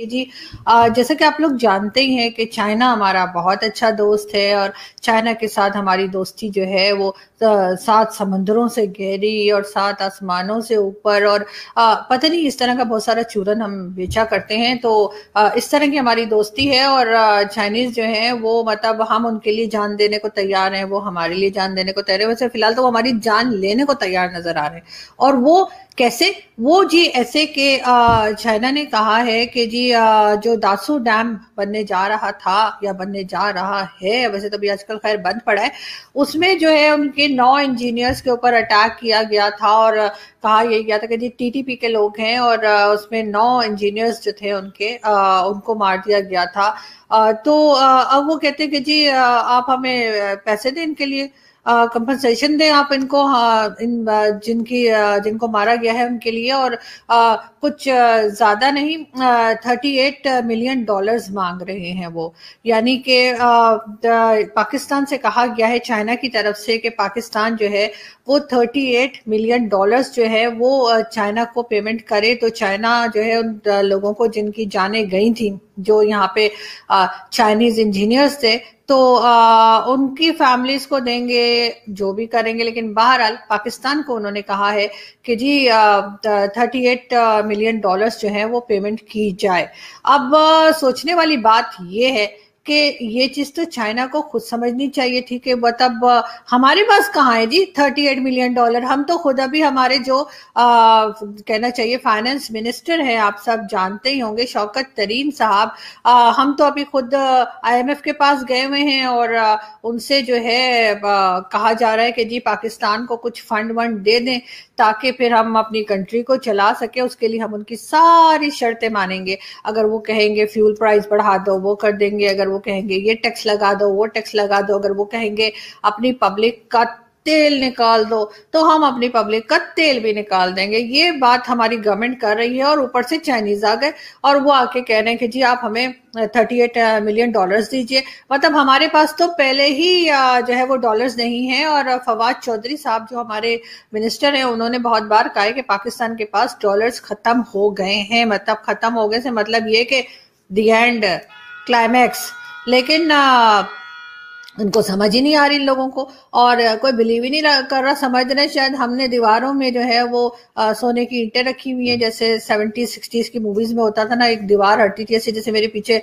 कि जी जैसा कि आप लोग जानते ही हैं कि चाइना हमारा बहुत अच्छा दोस्त है और चाइना के साथ हमारी दोस्ती जो है वो सात समंदरों से गहरी और सात आसमानों से ऊपर और पता नहीं इस तरह का बहुत सारा चूरन हम बेचा करते हैं तो इस तरह की हमारी दोस्ती है और चाइनीज जो है वो मतलब हम उनके लिए जान देने को तैयार हैं वो हमारे लिए जान देने को तैयार है वैसे फिलहाल तो वो हमारी जान लेने को तैयार नजर आ रहे हैं और वो कैसे वो जी ऐसे के चाइना ने कहा है कि जी जो दासू डैम बनने जा रहा था या बनने जा रहा है वैसे तो अभी आजकल खैर बंद पड़ा है उसमें जो है उनके नौ इंजीनियर्स के ऊपर अटैक किया गया था और कहा यह गया था कि जी टीटीपी के लोग हैं और उसमें नौ इंजीनियर्स जो थे उनके आ, उनको मार दिया गया था आ, तो अब वो कहते हैं कि जी आप हमें पैसे दें इनके लिए कंपनसेशन दें आप इनको हाँ, इन जिनकी जिनको मारा गया है उनके लिए और कुछ ज़्यादा नहीं थर्टी एट मिलियन डॉलर्स मांग रहे हैं वो यानी कि पाकिस्तान से कहा गया है चाइना की तरफ से कि पाकिस्तान जो है वो थर्टी एट मिलियन डॉलर्स जो है वो चाइना को पेमेंट करे तो चाइना जो है उन लोगों को जिनकी जाने गई थी जो यहाँ पे चाइनीज इंजीनियर्स थे तो आ, उनकी फैमिलीज को देंगे जो भी करेंगे लेकिन बहरहाल पाकिस्तान को उन्होंने कहा है कि जी थर्टी एट मिलियन डॉलर्स जो है वो पेमेंट की जाए अब आ, सोचने वाली बात यह है कि ये चीज तो चाइना को खुद समझनी चाहिए थी कि मतलब हमारे पास कहाँ है जी थर्टी एट मिलियन डॉलर हम तो खुद अभी हमारे जो आ, कहना चाहिए फाइनेंस मिनिस्टर है आप सब जानते ही होंगे शौकत तरीन साहब हम तो अभी खुद आईएमएफ के पास गए हुए हैं और आ, उनसे जो है आ, कहा जा रहा है कि जी पाकिस्तान को कुछ फंड वंड दे दें ताकि फिर हम अपनी कंट्री को चला सके उसके लिए हम उनकी सारी शर्तें मानेंगे अगर वो कहेंगे फ्यूल प्राइस बढ़ा दो वो कर देंगे अगर वो कहेंगे ये टैक्स लगा दो वो टैक्स लगा दो अगर वो कहेंगे अपनी पब्लिक का तेल निकाल दो तो हम अपनी पब्लिक का तेल भी निकाल देंगे ये बात हमारी गवर्नमेंट कर रही है और ऊपर से चाइनीज आ गए और वो आके कह रहे हैं कि जी आप हमें थर्टी एट मिलियन डॉलर्स दीजिए मतलब हमारे पास तो पहले ही जो है वो डॉलर्स नहीं है और फवाद चौधरी साहब जो हमारे मिनिस्टर हैं उन्होंने बहुत बार कहा है कि पाकिस्तान के पास डॉलर्स खत्म हो गए हैं मतलब खत्म हो गए से मतलब ये कि दी एंड क्लाइमैक्स लेकिन उनको समझ ही नहीं आ रही इन लोगों को और कोई बिलीव ही नहीं कर रहा समझ रहे शायद हमने दीवारों में जो है वो आ, सोने की ईंटें रखी हुई है हम्म। जैसे सेवेंटी सिक्सटीज की मूवीज में होता था ना एक दीवार हटती थी ऐसे जैसे मेरे पीछे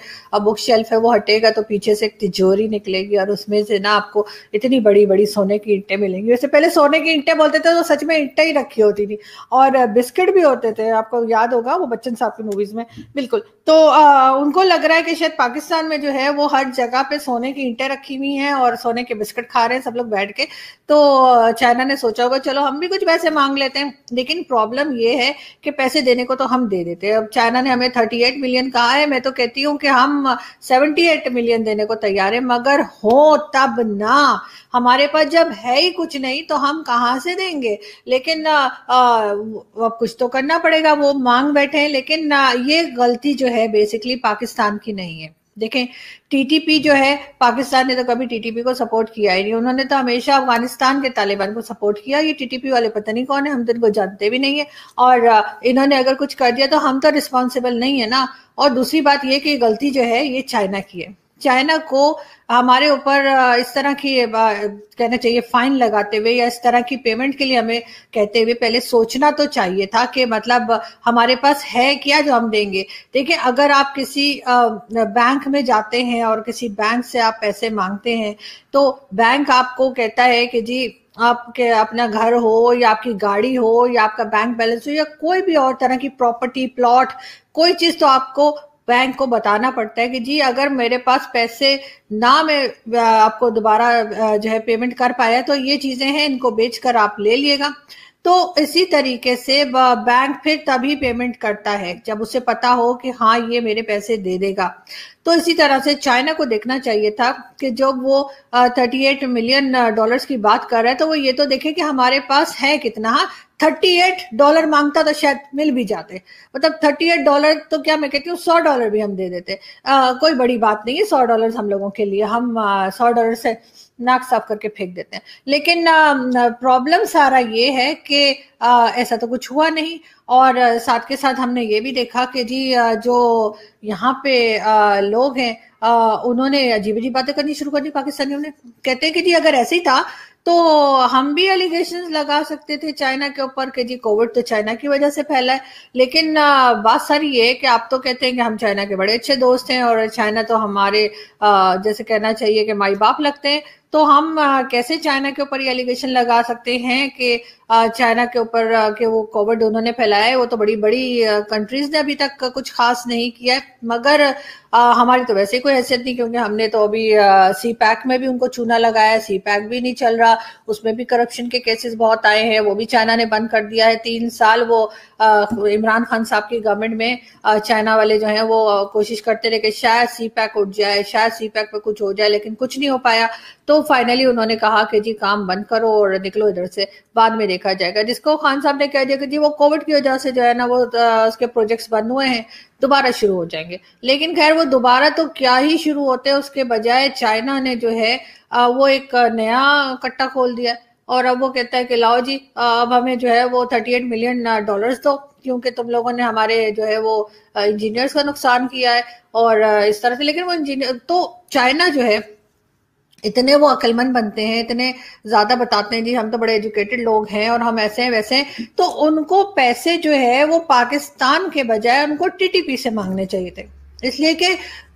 बुक शेल्फ है वो हटेगा तो पीछे से एक तिजोरी निकलेगी और उसमें से ना आपको इतनी बड़ी बड़ी सोने की ईंटें मिलेंगी वैसे पहले सोने की ईंटें बोलते थे तो सच में ईंटें ही रखी होती थी और बिस्किट भी होते थे आपको याद होगा वो बच्चन साहब की मूवीज में बिल्कुल तो उनको लग रहा है कि शायद पाकिस्तान में जो है वो हर जगह पे सोने की ईंटें रखी हुई हैं हैं और सोने के बिस्किट खा रहे हैं सब लोग बैठ के तो चाइना ने सोचा होगा चलो हम भी कुछ पैसे मांग लेते हैं लेकिन प्रॉब्लम ये है कि पैसे देने को तो हम दे देते हैं अब चाइना ने हमें 38 मिलियन कहा है मैं तो कहती हूँ कि हम 78 मिलियन देने को तैयार है मगर हो तब ना हमारे पास जब है ही कुछ नहीं तो हम कहाँ से देंगे लेकिन अब कुछ तो करना पड़ेगा वो मांग बैठे हैं लेकिन आ, ये गलती जो है बेसिकली पाकिस्तान की नहीं है देखें टीटीपी जो है पाकिस्तान ने तो कभी टीटीपी को सपोर्ट किया ही नहीं उन्होंने तो हमेशा अफगानिस्तान के तालिबान को सपोर्ट किया ये टीटीपी वाले पता नहीं कौन है हम तो इनको जानते भी नहीं है और इन्होंने अगर कुछ कर दिया तो हम तो रिस्पॉन्सिबल नहीं है ना और दूसरी बात ये कि गलती जो है ये चाइना की है चाइना को हमारे ऊपर इस तरह की कहना चाहिए फाइन लगाते हुए या इस तरह की पेमेंट के लिए हमें कहते हुए पहले सोचना तो चाहिए था कि मतलब हमारे पास है क्या जो हम देंगे देखिए अगर आप किसी बैंक में जाते हैं और किसी बैंक से आप पैसे मांगते हैं तो बैंक आपको कहता है कि जी आपके अपना घर हो या आपकी गाड़ी हो या आपका बैंक बैलेंस हो या कोई भी और तरह की प्रॉपर्टी प्लॉट कोई चीज तो आपको बैंक को बताना पड़ता है कि जी अगर मेरे पास पैसे ना मैं आपको दोबारा जो है पेमेंट कर पाया तो ये चीजें हैं इनको बेच कर आप ले लिएगा तो इसी तरीके से बैंक फिर तभी पेमेंट करता है जब उसे पता हो कि हाँ ये मेरे पैसे दे देगा तो इसी तरह से चाइना को देखना चाहिए था कि जब वो थर्टी एट मिलियन डॉलर्स की बात कर रहा है तो वो ये तो देखे कि हमारे पास है कितना हाँ एट डॉलर मांगता तो शायद मिल भी जाते मतलब थर्टी एट डॉलर तो क्या मैं कहती हूँ सौ डॉलर भी हम दे देते आ, कोई बड़ी बात नहीं है सौ डॉलर हम लोगों के लिए हम सौ डॉलर से नाक साफ करके फेंक देते हैं लेकिन प्रॉब्लम सारा ये है कि ऐसा तो कुछ हुआ नहीं और साथ के साथ हमने ये भी देखा कि जी जो यहाँ पे लोग हैं उन्होंने अजीब अजीब बातें करनी शुरू कर दी पाकिस्तानियों ने कहते हैं कि जी अगर ऐसे ही था तो हम भी एलिगेशन लगा सकते थे चाइना के ऊपर कि जी कोविड तो चाइना की वजह से फैला है लेकिन बात सारी ये है कि आप तो कहते हैं कि हम चाइना के बड़े अच्छे दोस्त हैं और चाइना तो हमारे जैसे कहना चाहिए कि माई बाप लगते हैं तो हम कैसे चाइना के ऊपर ये एलिगेशन लगा सकते हैं कि चाइना के ऊपर के वो कोविड उन्होंने फैलाया है वो तो बड़ी बड़ी कंट्रीज ने अभी तक कुछ खास नहीं किया है मगर हमारी तो वैसे कोई हैसियत नहीं क्योंकि हमने तो अभी सी पैक में भी उनको चूना लगाया सी पैक भी नहीं चल रहा उसमें भी करप्शन के केसेस बहुत आए हैं वो भी चाइना ने बंद कर दिया है तीन साल वो इमरान खान साहब की गवर्नमेंट में चाइना वाले जो है वो कोशिश करते रहे कि शायद सी पैक उठ जाए शायद सी पैक पर कुछ हो जाए लेकिन कुछ नहीं हो पाया तो फाइनली उन्होंने कहा कि जी काम बंद करो और निकलो इधर से बाद में देखा जाएगा जिसको खान साहब ने कह दिया कि जी वो कोविड की वजह से जो है ना वो उसके प्रोजेक्ट्स बंद हुए हैं दोबारा शुरू हो जाएंगे लेकिन खैर वो दोबारा तो क्या ही शुरू होते हैं उसके बजाय चाइना ने जो है वो एक नया कट्टा खोल दिया और अब वो कहता है कि लाओ जी अब हमें जो है वो एट मिलियन डॉलर्स दो क्योंकि तुम लोगों ने हमारे जो है वो इंजीनियर्स का नुकसान किया है और इस तरह से लेकिन वो इंजीनियर तो चाइना जो है इतने वो अकलमंद बनते हैं इतने ज्यादा बताते हैं जी हम तो बड़े एजुकेटेड लोग हैं और हम ऐसे हैं वैसे हैं तो उनको पैसे जो है वो पाकिस्तान के बजाय उनको टीटीपी से मांगने चाहिए थे इसलिए कि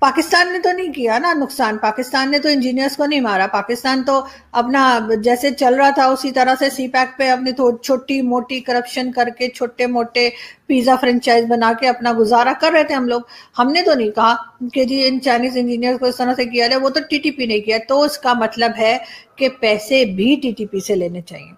पाकिस्तान ने तो नहीं किया ना नुकसान पाकिस्तान ने तो इंजीनियर्स को नहीं मारा पाकिस्तान तो अपना जैसे चल रहा था उसी तरह से सी पैक पे अपनी छोटी मोटी करप्शन करके छोटे मोटे पिज्जा फ्रेंचाइज बना के अपना गुजारा कर रहे थे हम लोग हमने तो नहीं कहा कि जी इन चाइनीज इंजीनियर्स को इस तरह से किया जाए वो तो टीटीपी ने किया तो इसका मतलब है कि पैसे भी टीटीपी से लेने चाहिए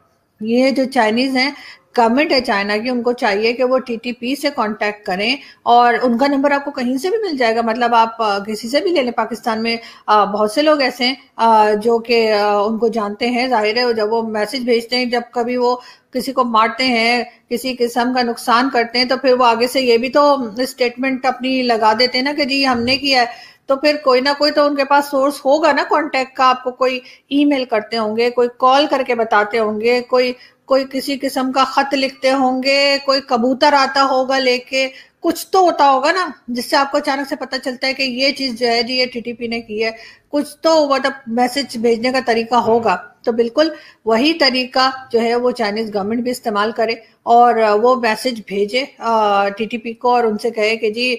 ये जो चाइनीज हैं गवर्नमेंट है चाइना की उनको चाहिए कि वो टीटीपी से कांटेक्ट करें और उनका नंबर आपको कहीं से भी मिल जाएगा मतलब आप किसी से भी ले लें पाकिस्तान में बहुत से लोग ऐसे हैं जो कि उनको जानते हैं जाहिर है जब वो मैसेज भेजते हैं जब कभी वो किसी को मारते हैं किसी किस्म का नुकसान करते हैं तो फिर वो आगे से ये भी तो स्टेटमेंट अपनी लगा देते हैं ना कि जी हमने किया है तो फिर कोई ना कोई तो उनके पास सोर्स होगा ना कांटेक्ट का आपको कोई ईमेल करते होंगे कोई कॉल करके बताते होंगे कोई कोई किसी किस्म का खत लिखते होंगे कोई कबूतर आता होगा लेके कुछ तो होता होगा ना जिससे आपको अचानक से पता चलता है कि ये चीज जो है जी ये टीटीपी ने की है कुछ तो मतलब मैसेज भेजने का तरीका होगा तो बिल्कुल वही तरीका जो है वो चाइनीज गवर्नमेंट भी इस्तेमाल करे और वो मैसेज भेजे टीटीपी को और उनसे कहे कि जी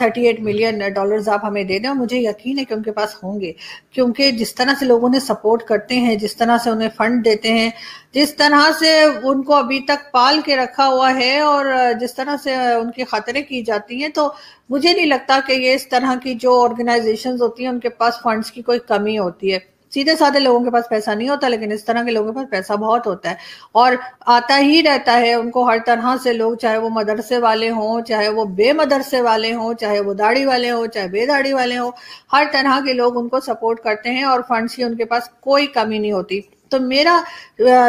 थर्टी एट मिलियन डॉलर्स आप हमें दे दें मुझे यकीन है कि उनके पास होंगे क्योंकि जिस तरह से लोग उन्हें सपोर्ट करते हैं जिस तरह से उन्हें फंड देते हैं जिस तरह से उनको अभी तक पाल के रखा हुआ है और जिस तरह से उनके खतरे की जाती हैं तो मुझे नहीं लगता कि ये इस तरह की जो ऑर्गेनाइजेशंस होती हैं उनके पास फंड्स की कोई कमी होती है सीधे साधे लोगों के पास पैसा नहीं होता लेकिन इस तरह के लोगों के पास पैसा बहुत होता है और आता ही रहता है उनको हर तरह से लोग चाहे वो मदरसे वाले हों चाहे वो बेमदरसे वाले हों चाहे वो दाढ़ी वाले हों चाहे बेदाढ़ी वाले हों हर तरह के लोग उनको सपोर्ट करते हैं और फंड्स की उनके पास कोई कमी नहीं होती तो मेरा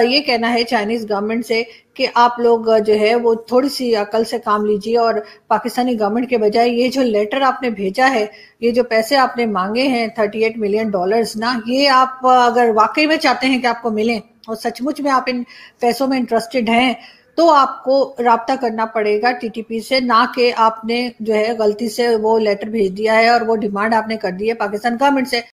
ये कहना है चाइनीज गवर्नमेंट से कि आप लोग जो है वो थोड़ी सी अकल से काम लीजिए और पाकिस्तानी गवर्नमेंट के बजाय ये जो लेटर आपने भेजा है ये जो पैसे आपने मांगे हैं थर्टी एट मिलियन डॉलर्स ना ये आप अगर वाकई में चाहते हैं कि आपको मिलें और सचमुच में आप इन पैसों में इंटरेस्टेड हैं तो आपको रबता करना पड़ेगा टीटीपी से ना कि आपने जो है गलती से वो लेटर भेज दिया है और वो डिमांड आपने कर दी है पाकिस्तान गवर्नमेंट से